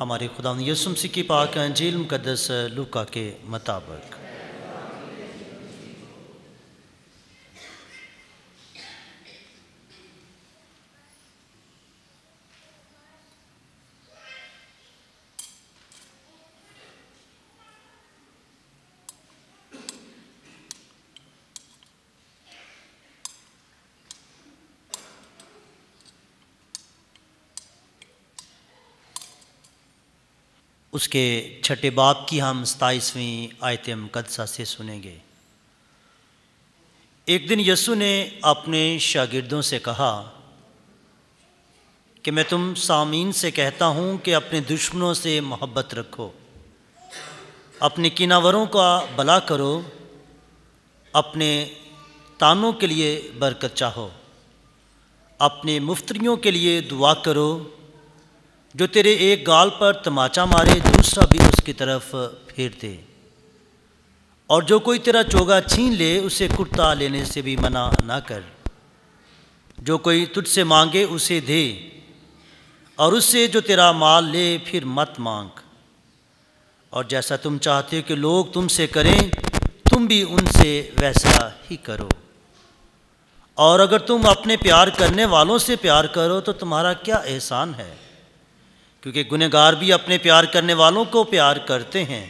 हमारे खुदा यसुमसी सिक्की पाक अंजील मुकदस लुका के मुताबिक उसके छठे बाप की हम सताईसवीं आयत मुकदसा से सुनेंगे एक दिन यसु ने अपने शागिर्दों से कहा कि मैं तुम सामीन से कहता हूँ कि अपने दुश्मनों से मोहब्बत रखो अपने किनावरों का भला करो अपने तानों के लिए बरकत चाहो अपने मुफ्तियों के लिए दुआ करो जो तेरे एक गाल पर तमाचा मारे दूसरा भी उसकी तरफ फेर दे और जो कोई तेरा चोगा छीन ले उसे कुर्ता लेने से भी मना ना कर जो कोई तुझसे मांगे उसे दे और उससे जो तेरा माल ले फिर मत मांग और जैसा तुम चाहते हो कि लोग तुमसे करें तुम भी उनसे वैसा ही करो और अगर तुम अपने प्यार करने वालों से प्यार करो तो तुम्हारा क्या एहसान है क्योंकि गुनहगार भी अपने प्यार करने वालों को प्यार करते हैं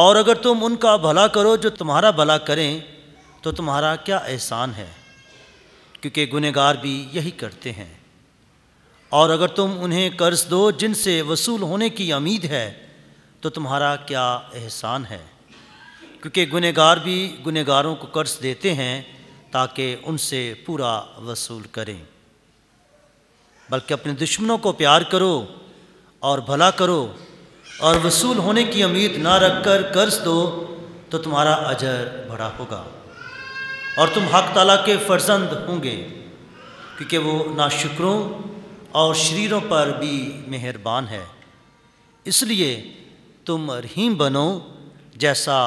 और अगर तुम उनका भला करो जो तुम्हारा भला करें तो तुम्हारा क्या एहसान है क्योंकि गुनहगार भी यही करते हैं और अगर तुम उन्हें कर्ज दो जिनसे वसूल होने की उम्मीद है तो तुम्हारा क्या एहसान है क्योंकि गुनहगार भी गुनहगारों को कर्ज देते हैं ताकि उनसे पूरा वसूल करें बल्कि अपने दुश्मनों को प्यार करो और भला करो और वसूल होने की उम्मीद ना रख कर कर्ज दो तो तुम्हारा अजर बड़ा होगा और तुम हक तला के फर्जंद होंगे क्योंकि वो ना नाशुक्रों और शरीरों पर भी मेहरबान है इसलिए तुम रहीम बनो जैसा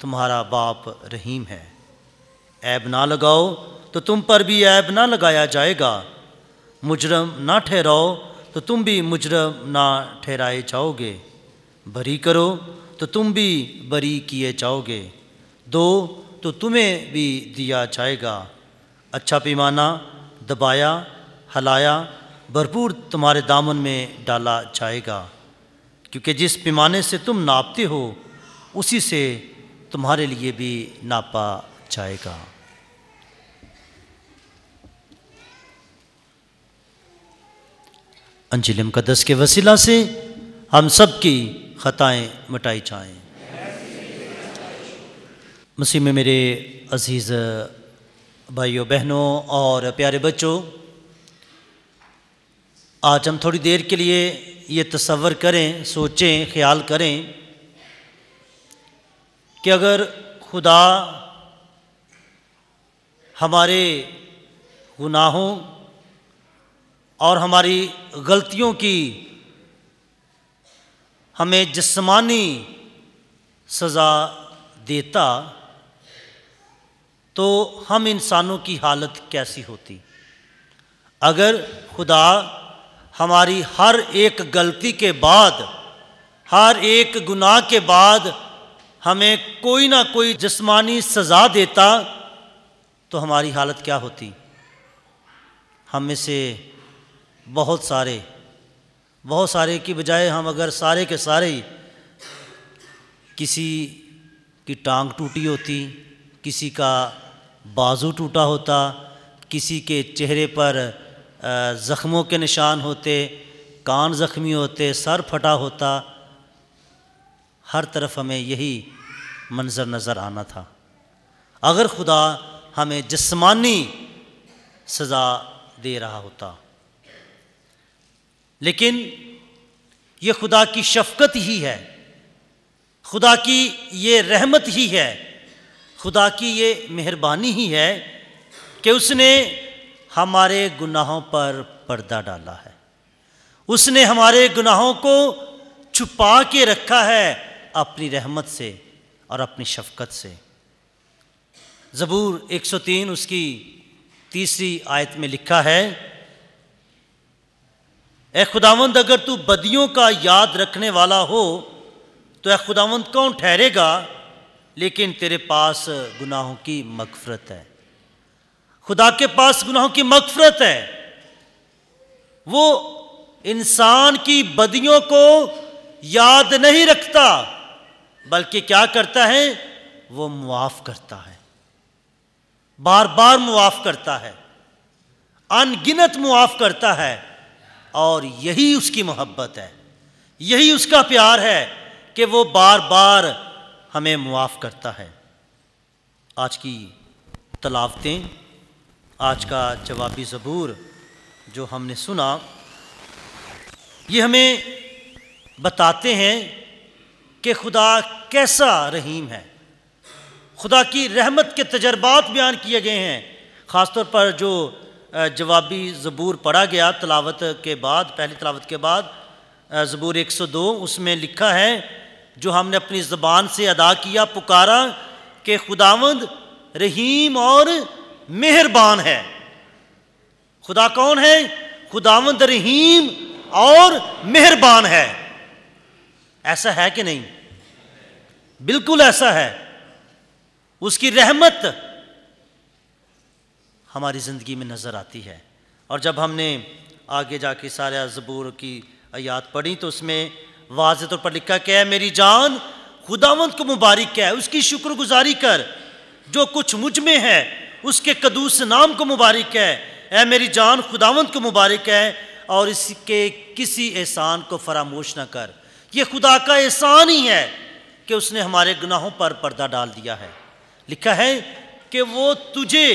तुम्हारा बाप रहीम है ऐब ना लगाओ तो तुम पर भी ऐब ना लगाया जाएगा मुजरम ना ठहराओ तो तुम भी मुजरम ना ठहराए जाओगे बरी करो तो तुम भी बरी किए जाओगे दो तो तुम्हें भी दिया जाएगा अच्छा पैमाना दबाया हलाया भरपूर तुम्हारे दामन में डाला जाएगा क्योंकि जिस पैमाने से तुम नापते हो उसी से तुम्हारे लिए भी नापा जाएगा अंजिल कदस के वसीला से हम सब की ख़ताएँ मटाई जाएँ मसीह में मेरे अजीज़ भाइयों बहनों और प्यारे बच्चों आज हम थोड़ी देर के लिए ये तस्वर करें सोचें ख्याल करें कि अगर खुदा हमारे गुनाहों और हमारी गलतियों की हमें जिस्मानी सज़ा देता तो हम इंसानों की हालत कैसी होती अगर खुदा हमारी हर एक गलती के बाद हर एक गुनाह के बाद हमें कोई ना कोई जिस्मानी सज़ा देता तो हमारी हालत क्या होती हम में से बहुत सारे बहुत सारे की बजाय हम अगर सारे के सारे ही किसी की टांग टूटी होती किसी का बाजू टूटा होता किसी के चेहरे पर ज़ख्मों के निशान होते कान ज़ख्मी होते सर फटा होता हर तरफ हमें यही मंज़र नज़र आना था अगर खुदा हमें जिस्मानी सज़ा दे रहा होता लेकिन ये खुदा की शफकत ही है खुदा की ये रहमत ही है खुदा की ये मेहरबानी ही है कि उसने हमारे गुनाहों पर पर्दा डाला है उसने हमारे गुनाहों को छुपा के रखा है अपनी रहमत से और अपनी शफकत से ज़बूर 103 उसकी तीसरी आयत में लिखा है ए खुदावंद अगर तू बदियों का याद रखने वाला हो तो ए खुदावंद कौन ठहरेगा लेकिन तेरे पास गुनाहों की मगफरत है खुदा के पास गुनाहों की मगफरत है वो इंसान की बदियों को याद नहीं रखता बल्कि क्या करता है वो मुआफ़ करता है बार बार मुआफ़ करता है अनगिनत मुआफ़ करता है और यही उसकी मोहब्बत है यही उसका प्यार है कि वो बार बार हमें मुआफ़ करता है आज की तलावतें आज का जवाबी ज़बूर जो हमने सुना ये हमें बताते हैं कि खुदा कैसा रहीम है खुदा की रहमत के तजर्बात बयान किए गए हैं ख़ासतौर पर जो जवाबी ज़बूर पढ़ा गया तलावत के बाद पहली तलावत के बाद ज़बूर 102 उसमें लिखा है जो हमने अपनी ज़बान से अदा किया पुकारा कि खुदावंद रहीम और मेहरबान है खुदा कौन है खुदावंद रहीम और मेहरबान है ऐसा है कि नहीं बिल्कुल ऐसा है उसकी रहमत हमारी ज़िंदगी में नज़र आती है और जब हमने आगे जाके सारे ज़बूर की याद पढ़ी तो उसमें वाज तौर पर लिखा क्या है मेरी जान खुदावंत को मुबारक है उसकी शुक्रगुजारी कर जो कुछ मुझ में है उसके कदूस नाम को मुबारक है ऐ मेरी जान खुदावंत को मुबारक है और इसके किसी एहसान को फरामोश ना कर ये खुदा का एहसान ही है कि उसने हमारे गुनाहों पर पर्दा डाल दिया है लिखा है कि वो तुझे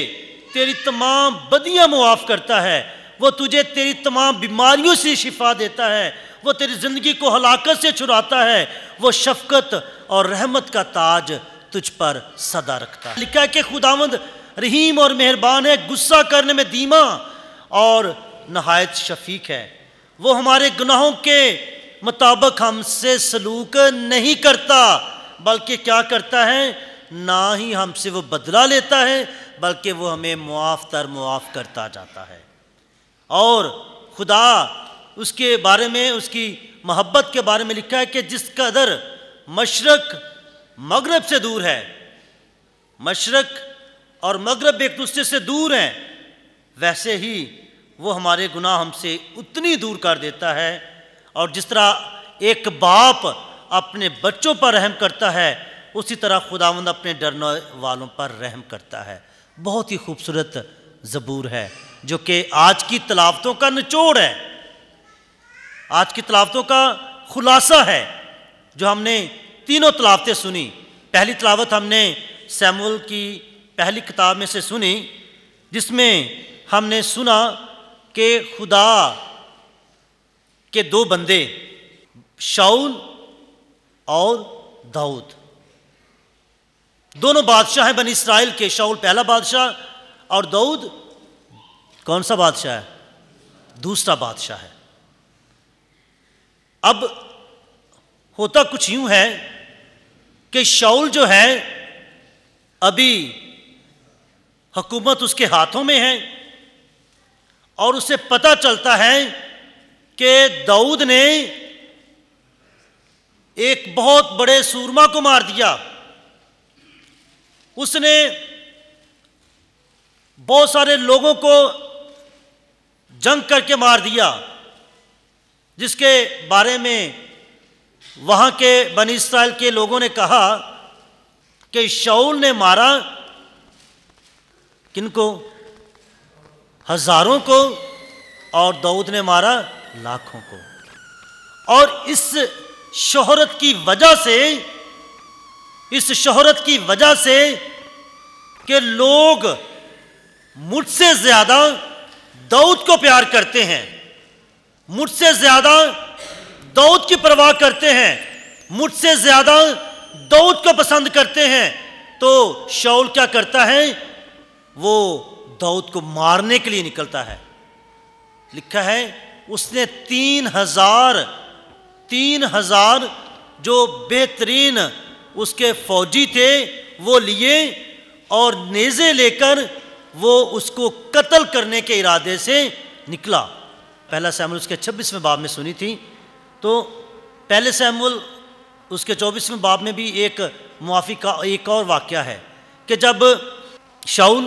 तेरी तमाम बदियाँ मुआफ़ करता है वो तुझे तेरी तमाम बीमारियों से शिफा देता है वो तेरी ज़िंदगी को हलाकत से छुड़ाता है वो शफकत और रहमत का ताज तुझ पर सदा रखता है लिखा है कि खुदावंद रहीम और मेहरबान है गुस्सा करने में दीमा और नहायत शफीक है वो हमारे गुनाहों के मुताबिक हमसे सलूक नहीं करता बल्कि क्या करता है ना ही हमसे वो बदला लेता है बल्कि वो हमें मुआफ़ तर मुआफ़ करता जाता है और खुदा उसके बारे में उसकी मोहब्बत के बारे में लिखा है कि जिस कदर मशरक मगरब से दूर है मशरक और मगरब एक दूसरे से दूर हैं वैसे ही वो हमारे गुनाह हमसे उतनी दूर कर देता है और जिस तरह एक बाप अपने बच्चों पर रहम करता है उसी तरह खुदावंद अपने डरने वालों पर रहम करता है बहुत ही खूबसूरत ज़बूर है जो कि आज की तलावतों का निचोड़ है आज की तलावतों का खुलासा है जो हमने तीनों तलावतें सुनी पहली तलावत हमने सैमुअल की पहली किताब में से सुनी जिसमें हमने सुना कि खुदा के दो बंदे शाउल और दाऊद दोनों बादशाह हैं बन इसराइल के शाउल पहला बादशाह और दाऊद कौन सा बादशाह है दूसरा बादशाह है अब होता कुछ यूं है कि शाउल जो है अभी हुकूमत उसके हाथों में है और उसे पता चलता है कि दाऊद ने एक बहुत बड़े सूरमा को मार दिया उसने बहुत सारे लोगों को जंग करके मार दिया जिसके बारे में वहाँ के बनी इसराइल के लोगों ने कहा कि शाऊल ने मारा किनको हजारों को और दाऊद ने मारा लाखों को और इस शोहरत की वजह से इस शोहरत की वजह से कि लोग मुझसे ज़्यादा दाऊद को प्यार करते हैं मुझसे ज़्यादा दाऊद की परवाह करते हैं मुझसे ज़्यादा दाऊद को पसंद करते हैं तो शौल क्या करता है वो दाऊद को मारने के लिए निकलता है लिखा है उसने तीन हजार तीन हजार जो बेहतरीन उसके फौजी थे वो लिए और नेज़े लेकर वो उसको कत्ल करने के इरादे से निकला पहला सैमुल उसके छब्बीसवें बाब में सुनी थी तो पहले सैमुल उसके चौबीसवें बाब में भी एक मुआफ़ी का एक और वाक़ है कि जब शाउल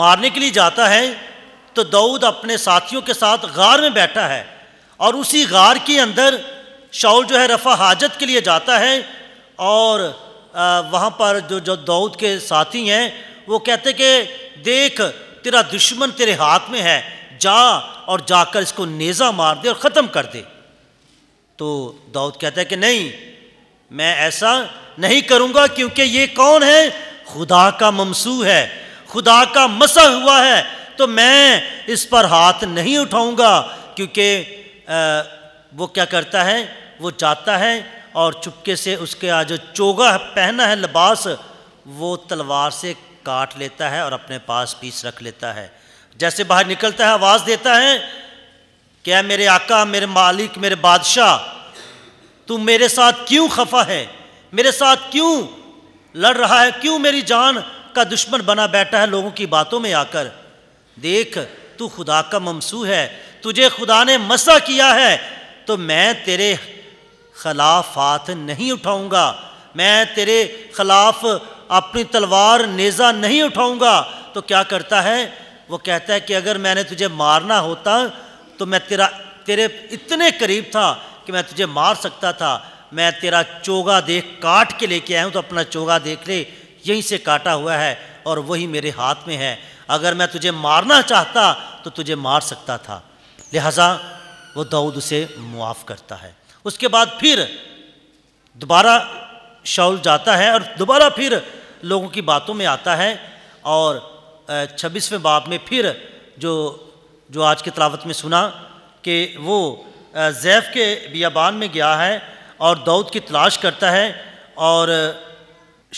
मारने के लिए जाता है तो दाऊद अपने साथियों के साथ गार में बैठा है और उसी गार के अंदर शाउल जो है रफ़ा हाजत के लिए जाता है और वहाँ पर जो जो दाऊद के साथी हैं वो कहते कि देख तेरा दुश्मन तेरे हाथ में है जा और जाकर इसको नेज़ा मार दे और ख़त्म कर दे तो दाऊद कहता है कि नहीं मैं ऐसा नहीं करूँगा क्योंकि ये कौन है खुदा का ममसू है खुदा का मसा हुआ है तो मैं इस पर हाथ नहीं उठाऊँगा क्योंकि वो क्या करता है वो जाता है और चुपके से उसके जो चोगा पहना है लिबास वो तलवार से काट लेता है और अपने पास पीस रख लेता है जैसे बाहर निकलता है आवाज़ देता है क्या मेरे आका मेरे मालिक मेरे बादशाह तू मेरे साथ क्यों खफा है मेरे साथ क्यों लड़ रहा है क्यों मेरी जान का दुश्मन बना बैठा है लोगों की बातों में आकर देख तू खुदा का ममसू है तुझे खुदा ने मसा किया है तो मैं तेरे खिलाफात नहीं उठाऊंगा मैं तेरे खिलाफ अपनी तलवार नेज़ा नहीं उठाऊंगा तो क्या करता है वो कहता है कि अगर मैंने तुझे मारना होता तो मैं तेरा तेरे इतने करीब था कि मैं तुझे मार सकता था मैं तेरा चोगा देख काट के लेके आया हूँ तो अपना चोगा देख ले यहीं से काटा हुआ है और वही मेरे हाथ में है अगर मैं तुझे मारना चाहता तो तुझे मार सकता था लिहाजा वो दाऊद उसे मुआफ़ करता है उसके बाद फिर दोबारा शाउल जाता है और दोबारा फिर लोगों की बातों में आता है और छब्बीसवें बाब में फिर जो जो आज की तलावत में सुना कि वो जैफ़ के बियाबान में गया है और दाऊद की तलाश करता है और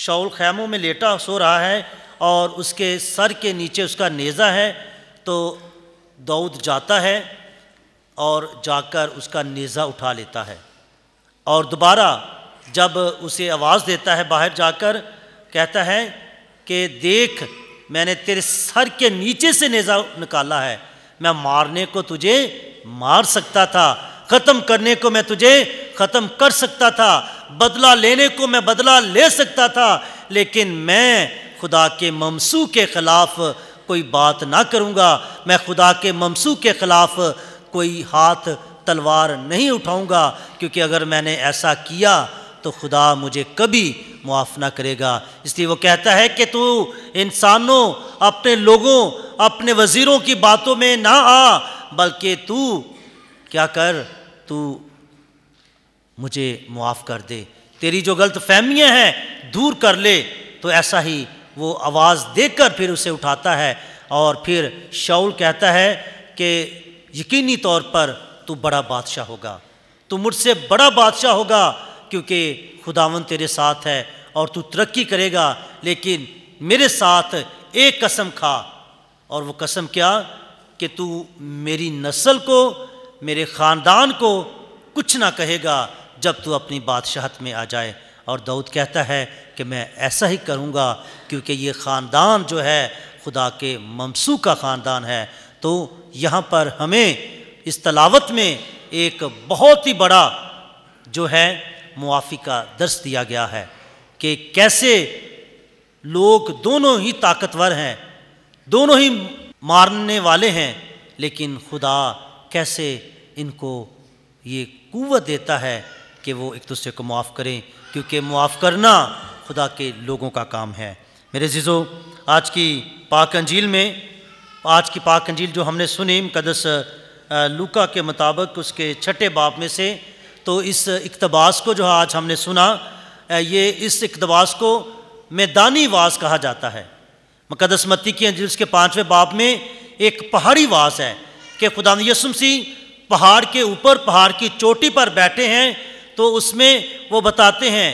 शाउल खैमों में लेटा सो रहा है और उसके सर के नीचे उसका नेज़ा है तो दाऊद जाता है और जाकर उसका नेज़ा उठा लेता है और दोबारा जब उसे आवाज़ देता है बाहर जाकर कहता है कि देख मैंने तेरे सर के नीचे से नेज़ा निकाला है मैं मारने को तुझे मार सकता था ख़त्म करने को मैं तुझे ख़त्म कर सकता था बदला लेने को मैं बदला ले सकता था लेकिन मैं खुदा के ममसू के ख़िलाफ़ कोई बात ना करूँगा मैं खुदा के ममसू के ख़िलाफ़ कोई हाथ तलवार नहीं उठाऊंगा क्योंकि अगर मैंने ऐसा किया तो खुदा मुझे कभी मुआफ़ ना करेगा इसलिए वो कहता है कि तू इंसानों अपने लोगों अपने वज़ीरों की बातों में ना आ बल्कि तू क्या कर तू मुझे मुआफ़ कर दे तेरी जो गलत फहमियाँ हैं दूर कर ले तो ऐसा ही वो आवाज़ देकर फिर उसे उठाता है और फिर शाउल कहता है कि यकीनी तौर पर तू बड़ा बादशाह होगा तू मुझसे बड़ा बादशाह होगा क्योंकि खुदावन तेरे साथ है और तू तरक्की करेगा लेकिन मेरे साथ एक कसम खा और वो कसम क्या कि तू मेरी नस्ल को मेरे ख़ानदान को कुछ ना कहेगा जब तू अपनी बादशाहत में आ जाए और दाऊद कहता है कि मैं ऐसा ही करूँगा क्योंकि ये ख़ानदान जो है खुदा के ममसू का ख़ानदान है तो यहाँ पर हमें इस तलावत में एक बहुत ही बड़ा जो है मुआफ़ी का दर्श दिया गया है कि कैसे लोग दोनों ही ताकतवर हैं दोनों ही मारने वाले हैं लेकिन खुदा कैसे इनको ये कुवत देता है कि वो एक दूसरे को माफ़ करें क्योंकि माफ़ करना खुदा के लोगों का काम है मेरे जिज़ो आज की पाक अंजील में आज की पाक अंजील जो हमने सुनी मुकदस लुका के मुताबिक उसके छठे बाप में से तो इस इकतबास को जो आज हमने सुना ये इस इकतबास को मैदानी वास कहा जाता है मुकदस मत्ती की अंजील उसके पाँचवें बाप में एक पहाड़ी वास है कि खुदा यसुम सिंह पहाड़ के ऊपर पहाड़ की चोटी पर बैठे हैं तो उसमें वो बताते हैं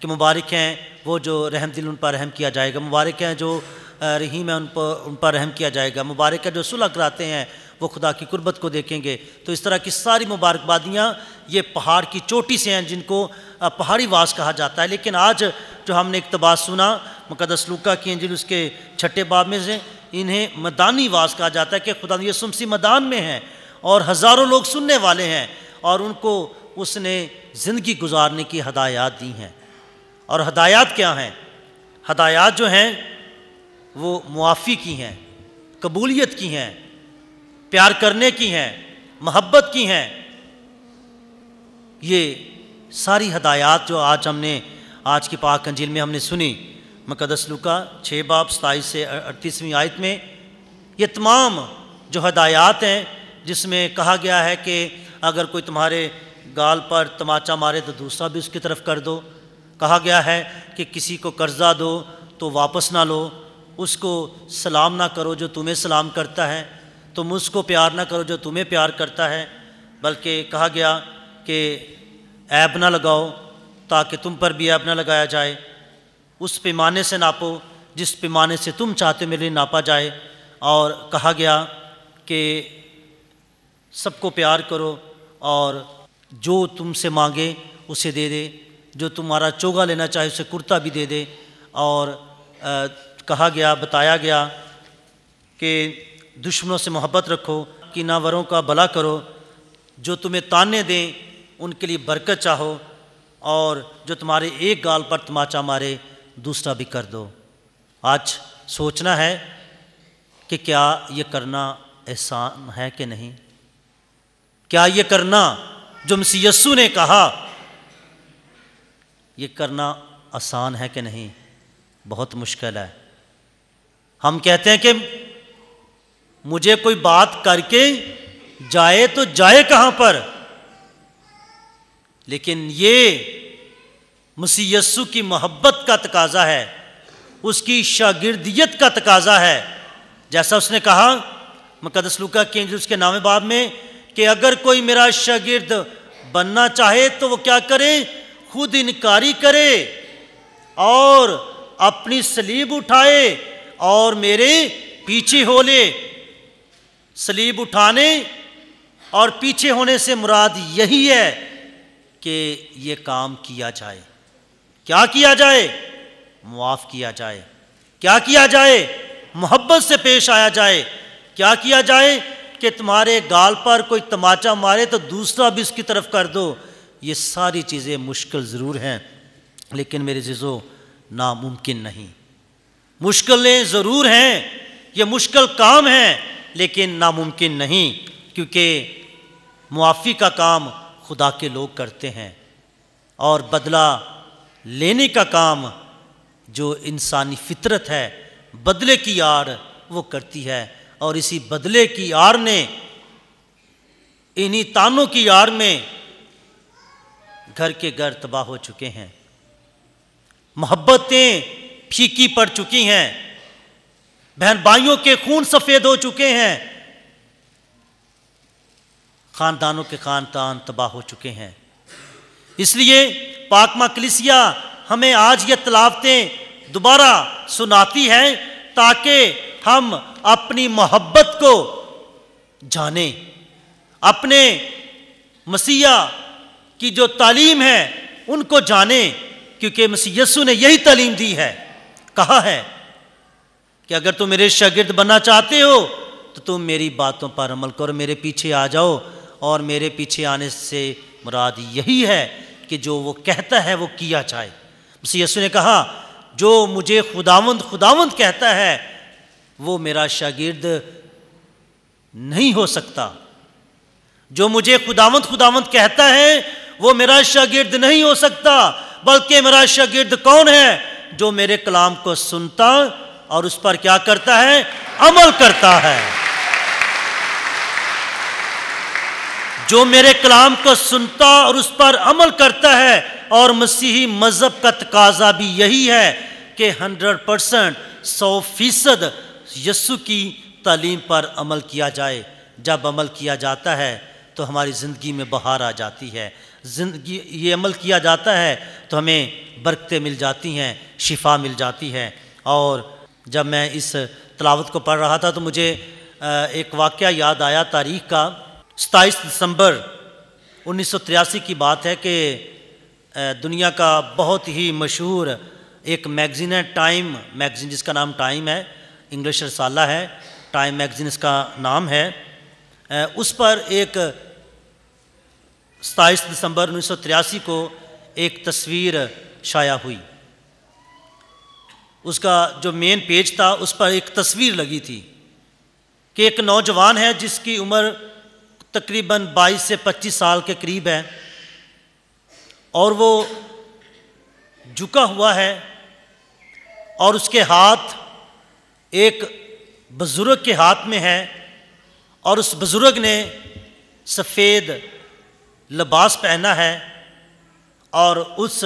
कि मुबारक हैं वो जो रहम दिल उन पर रहम किया जाएगा मुबारक हैं जो रहीम है उन पर उन पर रहम किया जाएगा मुबारक का जो सुलह कराते हैं वो खुदा की कुर्बत को देखेंगे तो इस तरह की सारी मुबारकबादियाँ ये पहाड़ की चोटी से हैं जिनको पहाड़ी वास कहा जाता है लेकिन आज जो हमने इकतबास सुना मुकदस लूका की अंजिल उसके छठे बाब में से इन्हें मदानी वास कहा जाता है कि खुदा ये सुमसी मैदान में हैं और हज़ारों लोग सुनने वाले हैं और उनको उसने ज़िंदगी गुजारने की हदायत दी हैं और हदायत क्या हैं हदायत जो हैं वो मुआफ़ी की हैं कबूलियत की हैं प्यार करने की हैं मोहब्बत की हैं ये सारी हदायत जो आज हमने आज की पाक अंजील में हमने सुनी मकदस लुका छः बाप सताईस से अड़तीसवीं आयत में ये तमाम जो हदायत हैं जिसमें कहा गया है कि अगर कोई तुम्हारे गाल पर तमाचा मारे तो दूसरा भी उसकी तरफ कर दो कहा गया है कि किसी को कर्ज़ा दो तो वापस ना लो उसको सलाम ना करो जो तुम्हें सलाम करता है तुम उसको प्यार ना करो जो तुम्हें प्यार करता है बल्कि कहा गया कि ऐब ना लगाओ ताकि तुम पर भी ऐब ना लगाया जाए उस पैमाने से नापो जिस पैमाने से तुम चाहते मेरे लिए नापा जाए और कहा गया कि सबको प्यार करो और जो तुमसे मांगे उसे दे दे जो तुम्हारा चोगा लेना चाहे उसे कुर्ता भी दे दे और आ, कहा गया बताया गया कि दुश्मनों से मोहब्बत रखो कि नावरों का भला करो जो तुम्हें ताने दें उनके लिए बरकत चाहो और जो तुम्हारे एक गाल पर तमाचा मारे दूसरा भी कर दो आज सोचना है कि क्या ये करना एहसान है कि नहीं क्या ये करना जो मसीयसु ने कहा ये करना आसान है कि नहीं बहुत मुश्किल है हम कहते हैं कि मुझे कोई बात करके जाए तो जाए कहां पर लेकिन ये मुसीयसु यस्सु की मोहब्बत का तकाजा है उसकी शागिर्दियत का तकाजा है जैसा उसने कहा मुकदस लुका के उसके नामे बाब में कि अगर कोई मेरा शागिर्द बनना चाहे तो वो क्या करे खुद इनकारी करे और अपनी सलीब उठाए और मेरे पीछे हो ले सलीब उठाने और पीछे होने से मुराद यही है कि ये काम किया जाए क्या किया जाए मुआफ़ किया जाए क्या किया जाए मोहब्बत से पेश आया जाए क्या किया जाए कि तुम्हारे गाल पर कोई तमाचा मारे तो दूसरा भी उसकी तरफ कर दो ये सारी चीज़ें मुश्किल ज़रूर हैं लेकिन मेरे जिज़ो नामुमकिन नहीं मुश्किलें ज़रूर हैं ये मुश्किल काम है लेकिन नामुमकिन नहीं क्योंकि मुआफ़ी का काम खुदा के लोग करते हैं और बदला लेने का काम जो इंसानी फितरत है बदले की आड़ वो करती है और इसी बदले की आड़ ने इन्हीं तानों की आड़ में घर के घर तबाह हो चुके हैं मोहब्बतें फीकी पड़ चुकी हैं बहन भाइयों के खून सफ़ेद हो चुके हैं खानदानों के खानदान तबाह हो चुके हैं इसलिए पाकमा कलिसिया हमें आज ये तलावतें दोबारा सुनाती हैं ताकि हम अपनी मोहब्बत को जाने अपने मसीहा की जो तालीम है उनको जाने क्योंकि मसीयसु ने यही तालीम दी है कहा है कि अगर तुम मेरे शागिर्द बनना चाहते हो तो तुम मेरी बातों पर अमल करो मेरे पीछे आ जाओ और मेरे पीछे आने से मुराद यही है कि जो वो कहता है वो किया जाए यसु ने कहा जो मुझे खुदावंद खुदावंद कहता है वो मेरा शागिर्द नहीं हो सकता जो मुझे खुदावंद खुदावंद कहता है वो मेरा शागिर्द नहीं हो सकता बल्कि मेरा शागिर्द कौन है जो मेरे कलाम को सुनता और उस पर क्या करता है अमल करता है जो मेरे कलाम को सुनता और उस पर अमल करता है और मसीही मज़हब का तकाजा भी यही है कि हंड्रेड परसेंट सौ फीसद यस्सु की तालीम पर अमल किया जाए जब अमल किया जाता है तो हमारी ज़िंदगी में बहार आ जाती है ज़िंदगी ये अमल किया जाता है तो हमें बरकतें मिल जाती हैं शिफा मिल जाती है और जब मैं इस तलावत को पढ़ रहा था तो मुझे एक वाक़ याद आया तारीख का सताईस दिसंबर उन्नीस की बात है कि दुनिया का बहुत ही मशहूर एक मैगज़ीन है टाइम मैगज़ीन जिसका नाम टाइम है इंग्लिश रसाला है टाइम मैगज़ीन इसका नाम है उस पर एक सताईस दिसंबर उन्नीस को एक तस्वीर शाया हुई उसका जो मेन पेज था उस पर एक तस्वीर लगी थी कि एक नौजवान है जिसकी उम्र तकरीबन 22 से 25 साल के करीब है और वो झुका हुआ है और उसके हाथ एक बुज़ुर्ग के हाथ में है और उस बुज़ुर्ग ने सफ़ेद लबास पहना है और उस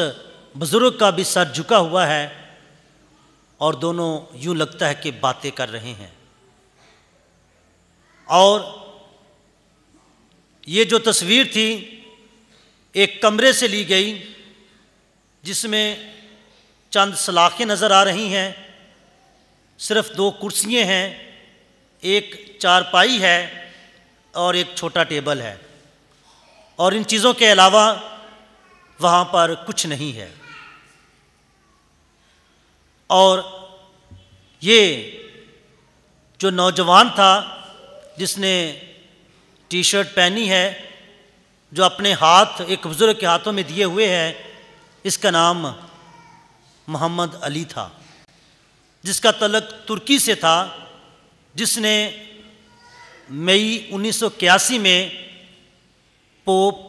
बुज़ुर्ग का भी सर झुका हुआ है और दोनों यूं लगता है कि बातें कर रहे हैं और ये जो तस्वीर थी एक कमरे से ली गई जिसमें चंद सलाखें नज़र आ रही हैं सिर्फ दो कुर्सियाँ हैं एक चारपाई है और एक छोटा टेबल है और इन चीज़ों के अलावा वहाँ पर कुछ नहीं है और ये जो नौजवान था जिसने टी शर्ट पहनी है जो अपने हाथ एक बुज़ुर्ग के हाथों में दिए हुए है इसका नाम मोहम्मद अली था जिसका तलक तुर्की से था जिसने मई 1981 में पोप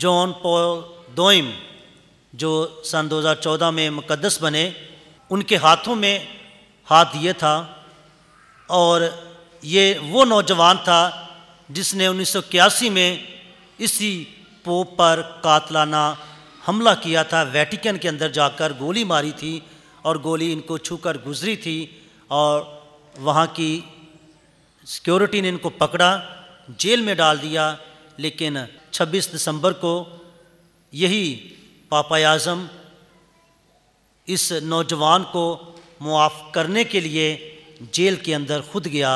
जॉन पॉल दोइम जो सन 2014 में मुकदस बने उनके हाथों में हाथ दिए था और ये वो नौजवान था जिसने उन्नीस में इसी पोप पर कातलाना हमला किया था वैटिकन के अंदर जाकर गोली मारी थी और गोली इनको छूकर गुजरी थी और वहाँ की सिक्योरिटी ने इनको पकड़ा जेल में डाल दिया लेकिन 26 दिसंबर को यही पापा आज़म इस नौजवान को मुआफ़ करने के लिए जेल के अंदर खुद गया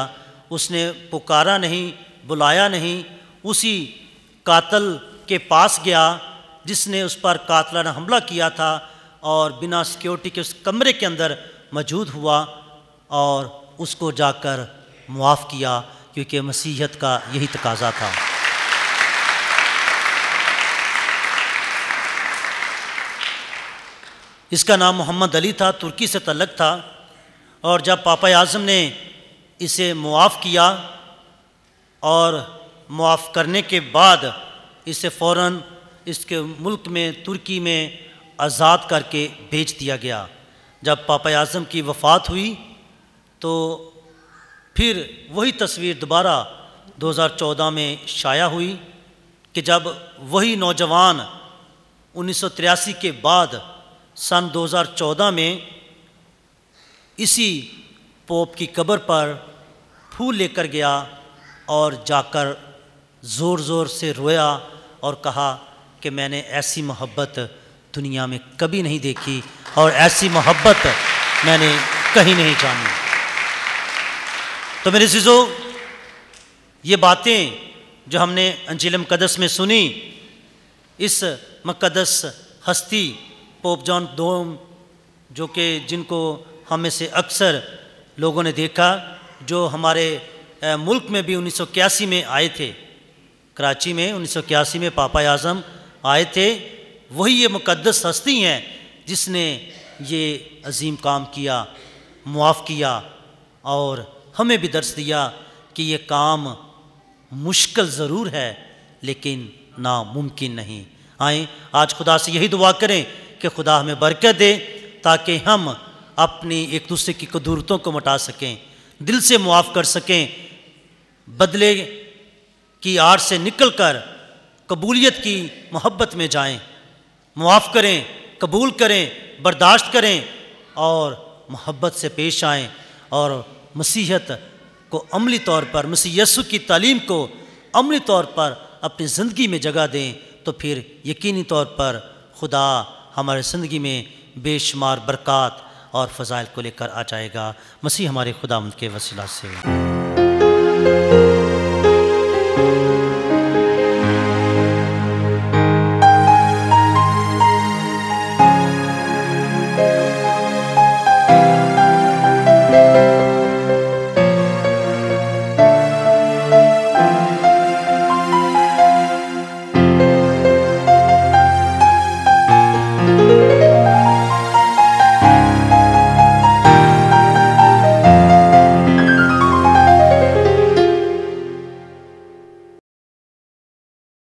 उसने पुकारा नहीं बुलाया नहीं उसी कातल के पास गया जिसने उस पर कातलाना हमला किया था और बिना सिक्योरिटी के उस कमरे के अंदर मौजूद हुआ और उसको जाकर मुआफ़ किया क्योंकि मसीहत का यही तकाजा था इसका नाम मोहम्मद अली था तुर्की से तलक था और जब पापा आज़म ने इसे मुआफ़ किया और मुआफ़ करने के बाद इसे फ़ौर इसके मुल्क में तुर्की में आज़ाद करके भेज दिया गया जब पापा आज़म की वफ़ात हुई तो फिर वही तस्वीर दोबारा 2014 में शाया हुई कि जब वही नौजवान उन्नीस के बाद सन 2014 में इसी पोप की कब्र पर फूल लेकर गया और जाकर ज़ोर ज़ोर से रोया और कहा कि मैंने ऐसी मोहब्बत दुनिया में कभी नहीं देखी और ऐसी मोहब्बत मैंने कहीं नहीं जानी तो मेरे जिजो ये बातें जो हमने अंजिल मुकदस में सुनी इस मकदस हस्ती पोप जॉन दोम जो कि जिनको हम में से अक्सर लोगों ने देखा जो हमारे मुल्क में भी उन्नीस में आए थे कराची में उन्नीस में पापा आज़म आए थे वही ये मुकदस हस्ती हैं जिसने ये अजीम काम किया मुआफ़ किया और हमें भी दर्श दिया कि ये काम मुश्किल ज़रूर है लेकिन नामुमकिन नहीं आए आज खुदा से यही दुआ करें कि खुदा हमें बरकत दे ताकि हम अपनी एक दूसरे की कदूरतों को मटा सकें दिल से मुआफ़ कर सकें बदले की आड़ से निकल कर कबूलियत की मोहब्बत में जाएं, मुआफ़ करें कबूल करें बर्दाश्त करें और मोहब्बत से पेश आएं और मसीहत को अमली तौर पर मसी यसु की तालीम को अमली तौर पर अपनी ज़िंदगी में जगह दें तो फिर यकीनी तौर पर खुदा हमारे ज़िंदगी में बेशुमार बरक़ात और फ़ज़ाइल को लेकर आ जाएगा मसीह हमारे खुदा के वसीला से